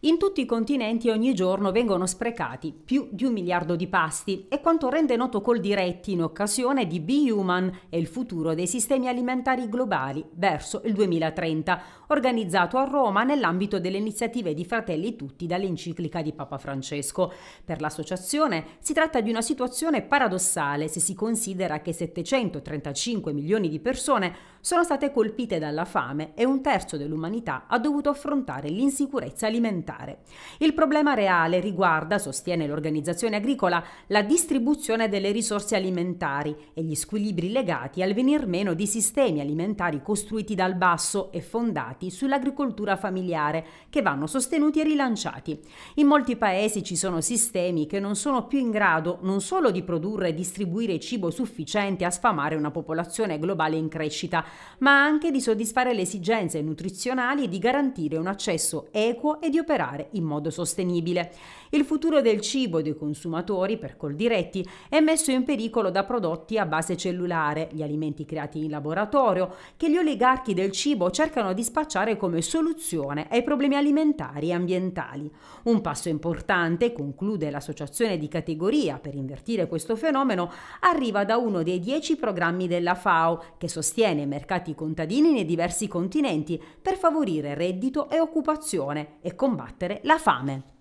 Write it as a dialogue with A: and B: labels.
A: In tutti i continenti ogni giorno vengono sprecati più di un miliardo di pasti e quanto rende noto col diretti in occasione di Be Human e il futuro dei sistemi alimentari globali verso il 2030, organizzato a Roma nell'ambito delle iniziative di Fratelli Tutti dall'enciclica di Papa Francesco. Per l'associazione si tratta di una situazione paradossale se si considera che 735 milioni di persone sono state colpite dalla fame e un terzo dell'umanità ha dovuto affrontare l'insicurezza alimentare alimentare. Il problema reale riguarda, sostiene l'organizzazione agricola, la distribuzione delle risorse alimentari e gli squilibri legati al venir meno di sistemi alimentari costruiti dal basso e fondati sull'agricoltura familiare, che vanno sostenuti e rilanciati. In molti paesi ci sono sistemi che non sono più in grado non solo di produrre e distribuire cibo sufficiente a sfamare una popolazione globale in crescita, ma anche di soddisfare le esigenze nutrizionali e di garantire un accesso equo e di operazione operare in modo sostenibile. Il futuro del cibo e dei consumatori, per Coldiretti, è messo in pericolo da prodotti a base cellulare, gli alimenti creati in laboratorio, che gli oligarchi del cibo cercano di spacciare come soluzione ai problemi alimentari e ambientali. Un passo importante, conclude l'associazione di categoria per invertire questo fenomeno, arriva da uno dei dieci programmi della FAO, che sostiene mercati contadini nei diversi continenti per favorire reddito e occupazione e combattere combattere la fame.